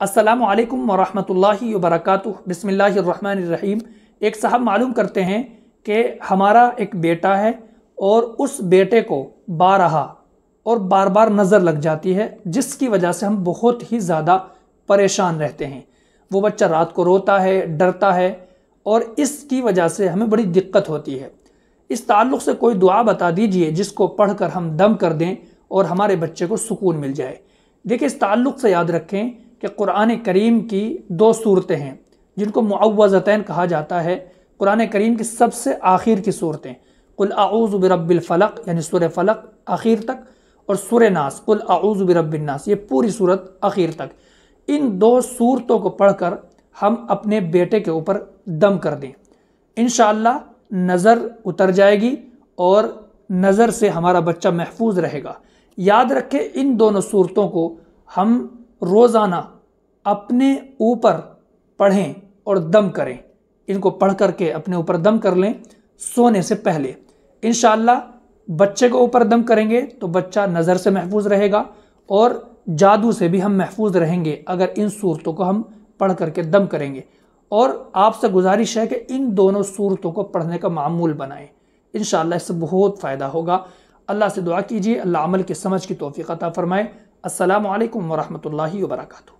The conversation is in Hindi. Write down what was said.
असलकम वरहमल वरक बसमीम एक साहब मालूम करते हैं कि हमारा एक बेटा है और उस बेटे को बारहा और बार बार नज़र लग जाती है जिसकी वजह से हम बहुत ही ज़्यादा परेशान रहते हैं वो बच्चा रात को रोता है डरता है और इसकी वजह से हमें बड़ी दिक्कत होती है इस ताल्लुक़ से कोई दुआ बता दीजिए जिसको पढ़कर हम दम कर दें और हमारे बच्चे को सुकून मिल जाए देखिए इस ताल्लुक़ से याद रखें कि कुरान करीम की दो सूरतें हैं जिनको मुआवज़तैन कहा जाता है कुरान करीम की सबसे आखिर की सूरतें कुल आऊज़ फलक यानी सुर फलक आखिर तक और सुर नास कुल आऊज़ नास ये पूरी सूरत आखिर तक इन दो सूरतों को पढ़कर हम अपने बेटे के ऊपर दम कर दें इन नज़र उतर जाएगी और नज़र से हमारा बच्चा महफूज रहेगा याद रखें इन दोनों सूरतों को हम रोज़ाना अपने ऊपर पढ़ें और दम करें इनको पढ़ करके अपने ऊपर दम कर लें सोने से पहले इन बच्चे को ऊपर दम करेंगे तो बच्चा नज़र से महफूज रहेगा और जादू से भी हम महफूज रहेंगे अगर इन सूरतों को हम पढ़ करके दम करेंगे और आपसे गुजारिश है कि इन दोनों सूरतों को पढ़ने का मामूल बनाएं इन इससे बहुत फ़ायदा होगा अल्लाह से दुआ कीजिए अल्लाह अमल की समझ की तोफ़ी अता फरमाएँ असलकम वरहमल वर्का